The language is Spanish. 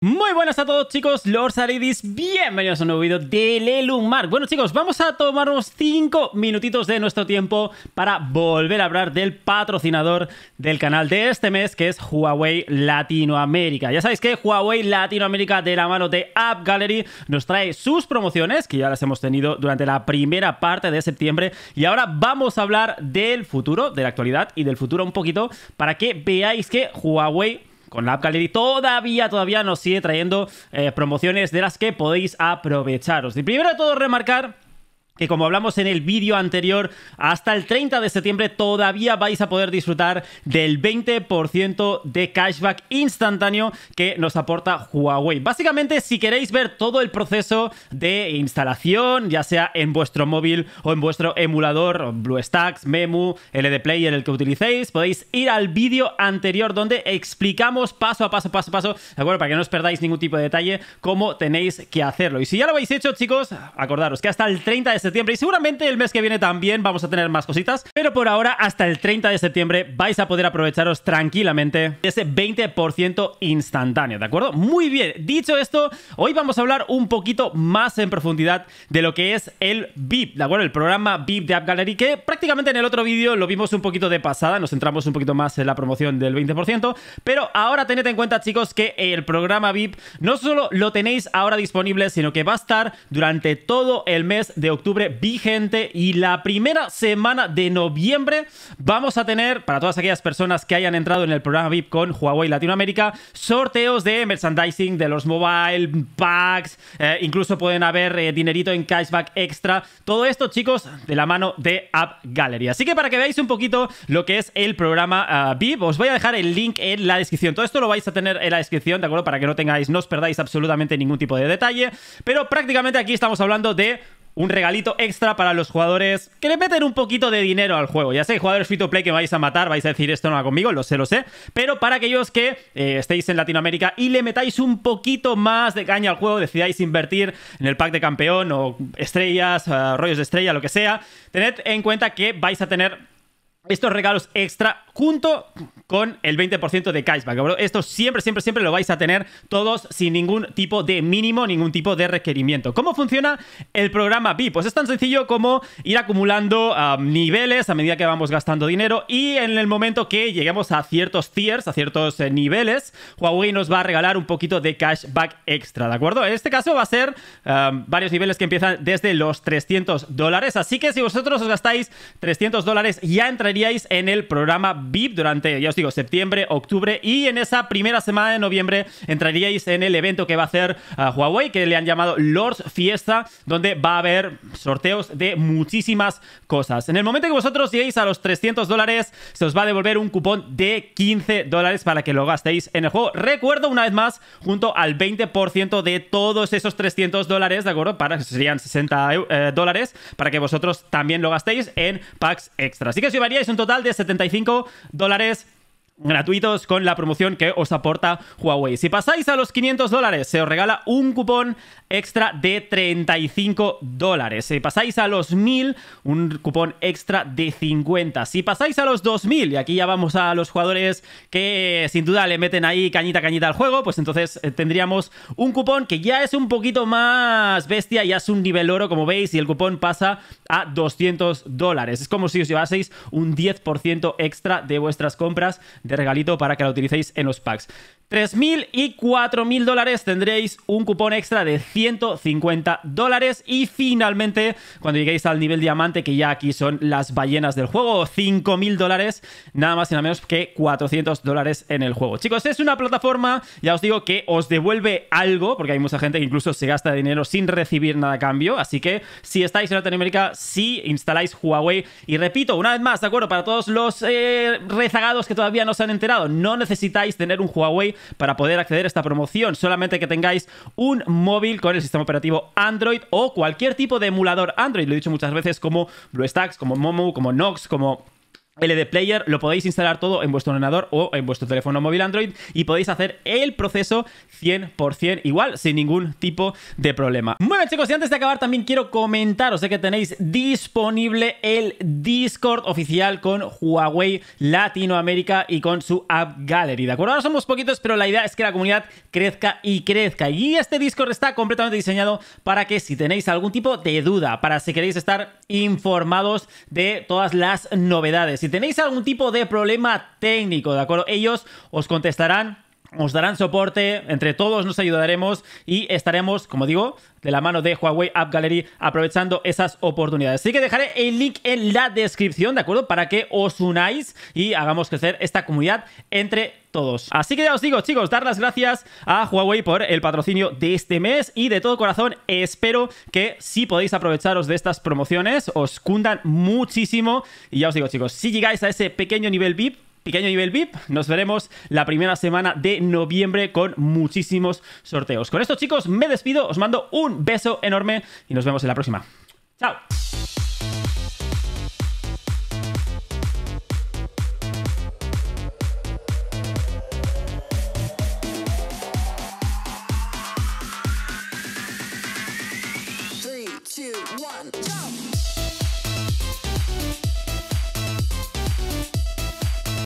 Muy buenas a todos chicos, Lord Salidis. bienvenidos a un nuevo vídeo de Lelumark Bueno chicos, vamos a tomarnos 5 minutitos de nuestro tiempo para volver a hablar del patrocinador del canal de este mes que es Huawei Latinoamérica Ya sabéis que Huawei Latinoamérica de la mano de App Gallery nos trae sus promociones que ya las hemos tenido durante la primera parte de septiembre Y ahora vamos a hablar del futuro, de la actualidad y del futuro un poquito para que veáis que Huawei con la App Gallery todavía, todavía nos sigue trayendo eh, promociones de las que podéis aprovecharos. Y primero de todo, remarcar que como hablamos en el vídeo anterior, hasta el 30 de septiembre todavía vais a poder disfrutar del 20% de cashback instantáneo que nos aporta Huawei. Básicamente, si queréis ver todo el proceso de instalación, ya sea en vuestro móvil o en vuestro emulador, BlueStacks, Memu, LD Player, el que utilicéis, podéis ir al vídeo anterior donde explicamos paso a paso, paso a paso, de acuerdo, para que no os perdáis ningún tipo de detalle, cómo tenéis que hacerlo. Y si ya lo habéis hecho, chicos, acordaros que hasta el 30 de septiembre y seguramente el mes que viene también vamos a tener más cositas, pero por ahora hasta el 30 de septiembre vais a poder aprovecharos tranquilamente ese 20% instantáneo, ¿de acuerdo? Muy bien, dicho esto, hoy vamos a hablar un poquito más en profundidad de lo que es el VIP, ¿de acuerdo? El programa VIP de AppGallery que prácticamente en el otro vídeo lo vimos un poquito de pasada, nos centramos un poquito más en la promoción del 20%, pero ahora tened en cuenta chicos que el programa VIP no solo lo tenéis ahora disponible, sino que va a estar durante todo el mes de octubre vigente y la primera semana de noviembre vamos a tener, para todas aquellas personas que hayan entrado en el programa VIP con Huawei Latinoamérica, sorteos de merchandising, de los mobile packs, eh, incluso pueden haber eh, dinerito en cashback extra. Todo esto, chicos, de la mano de App Gallery. Así que para que veáis un poquito lo que es el programa ah, VIP, os voy a dejar el link en la descripción. Todo esto lo vais a tener en la descripción, ¿de acuerdo? Para que no tengáis, no os perdáis absolutamente ningún tipo de detalle. Pero prácticamente aquí estamos hablando de un regalito extra para los jugadores que le meten un poquito de dinero al juego. Ya sé, jugadores free to play que vais a matar, vais a decir esto no va conmigo, lo sé, lo sé. Pero para aquellos que eh, estéis en Latinoamérica y le metáis un poquito más de caña al juego, decidáis invertir en el pack de campeón o estrellas, eh, rollos de estrella, lo que sea, tened en cuenta que vais a tener estos regalos extra junto con el 20% de cashback. Esto siempre, siempre, siempre lo vais a tener todos sin ningún tipo de mínimo, ningún tipo de requerimiento. ¿Cómo funciona el programa VIP? Pues es tan sencillo como ir acumulando um, niveles a medida que vamos gastando dinero y en el momento que lleguemos a ciertos tiers, a ciertos eh, niveles, Huawei nos va a regalar un poquito de cashback extra, ¿de acuerdo? En este caso va a ser um, varios niveles que empiezan desde los 300 dólares, así que si vosotros os gastáis 300 dólares ya entraríais en el programa VIP durante, ya os digo, septiembre, octubre y en esa primera semana de noviembre entraríais en el evento que va a hacer ah, Huawei, que le han llamado Lords Fiesta, donde va a haber sorteos de muchísimas cosas. En el momento que vosotros lleguéis a los 300 dólares, se os va a devolver un cupón de 15 dólares para que lo gastéis en el juego. Recuerdo una vez más, junto al 20% de todos esos 300 dólares, ¿de acuerdo? Para, serían 60 eh, dólares, para que vosotros también lo gastéis en packs extra. Así que os llevaríais un total de 75 dólares gratuitos con la promoción que os aporta Huawei. Si pasáis a los 500 dólares, se os regala un cupón extra de 35 dólares. Si pasáis a los 1000, un cupón extra de 50. Si pasáis a los 2000, y aquí ya vamos a los jugadores que sin duda le meten ahí cañita cañita al juego, pues entonces eh, tendríamos un cupón que ya es un poquito más bestia, ya es un nivel oro, como veis, y el cupón pasa a 200 dólares. Es como si os llevaseis un 10% extra de vuestras compras de regalito para que la utilicéis en los packs. 3.000 y 4.000 dólares tendréis un cupón extra de 150 dólares y finalmente cuando lleguéis al nivel diamante que ya aquí son las ballenas del juego 5.000 dólares nada más y nada menos que 400 dólares en el juego chicos es una plataforma ya os digo que os devuelve algo porque hay mucha gente que incluso se gasta dinero sin recibir nada a cambio así que si estáis en Latinoamérica sí, instaláis Huawei y repito una vez más de acuerdo para todos los eh, rezagados que todavía no se han enterado no necesitáis tener un Huawei para poder acceder a esta promoción. Solamente que tengáis un móvil con el sistema operativo Android o cualquier tipo de emulador Android. Lo he dicho muchas veces como BlueStacks, como Momo, como Nox, como LD Player, lo podéis instalar todo en vuestro ordenador o en vuestro teléfono móvil Android y podéis hacer el proceso 100% igual, sin ningún tipo de problema. Bueno chicos, y antes de acabar también quiero comentaros sé que tenéis disponible el Discord oficial con Huawei Latinoamérica y con su App Gallery, ¿de acuerdo? Ahora somos poquitos, pero la idea es que la comunidad crezca y crezca. Y este Discord está completamente diseñado para que si tenéis algún tipo de duda, para si queréis estar informados de todas las novedades, si tenéis algún tipo de problema técnico, ¿de acuerdo? Ellos os contestarán os darán soporte, entre todos nos ayudaremos y estaremos, como digo, de la mano de Huawei App Gallery aprovechando esas oportunidades. Así que dejaré el link en la descripción, ¿de acuerdo? Para que os unáis y hagamos crecer esta comunidad entre todos. Así que ya os digo, chicos, dar las gracias a Huawei por el patrocinio de este mes y de todo corazón espero que si podéis aprovecharos de estas promociones, os cundan muchísimo y ya os digo, chicos, si llegáis a ese pequeño nivel VIP, que año nivel VIP. Nos veremos la primera semana de noviembre con muchísimos sorteos. Con esto, chicos, me despido, os mando un beso enorme y nos vemos en la próxima. ¡Chao!